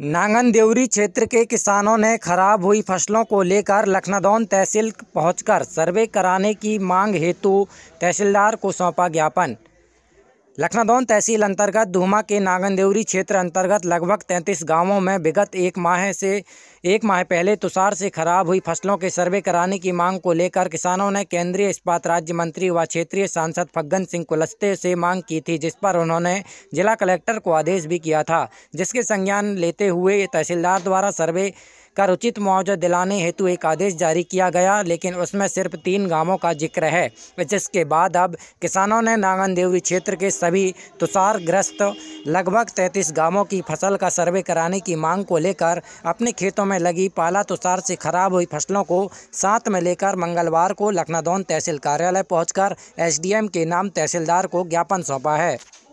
नांगन देवरी क्षेत्र के किसानों ने खराब हुई फसलों को लेकर लखनदौन तहसील पहुंचकर सर्वे कराने की मांग हेतु तहसीलदार को सौंपा ज्ञापन लखनादौन तहसील अंतर्गत धूमा के नागनदेवरी क्षेत्र अंतर्गत लगभग 33 गांवों में विगत एक माह से एक माह पहले तुषार से खराब हुई फसलों के सर्वे कराने की मांग को लेकर किसानों ने केंद्रीय इस्पात राज्य मंत्री व क्षेत्रीय सांसद फग्गन सिंह कुलस्ते से मांग की थी जिस पर उन्होंने जिला कलेक्टर को आदेश भी किया था जिसके संज्ञान लेते हुए तहसीलदार द्वारा सर्वे कर उचित मुआवजा दिलाने हेतु एक आदेश जारी किया गया लेकिन उसमें सिर्फ तीन गांवों का जिक्र है जिसके बाद अब किसानों ने नागन देवरी क्षेत्र के सभी तुषारग्रस्त लगभग तैंतीस गांवों की फसल का सर्वे कराने की मांग को लेकर अपने खेतों में लगी पाला तुषार से खराब हुई फसलों को साथ में लेकर मंगलवार को लखनादौन तहसील कार्यालय पहुंचकर एसडीएम के नाम तहसीलदार को ज्ञापन सौंपा है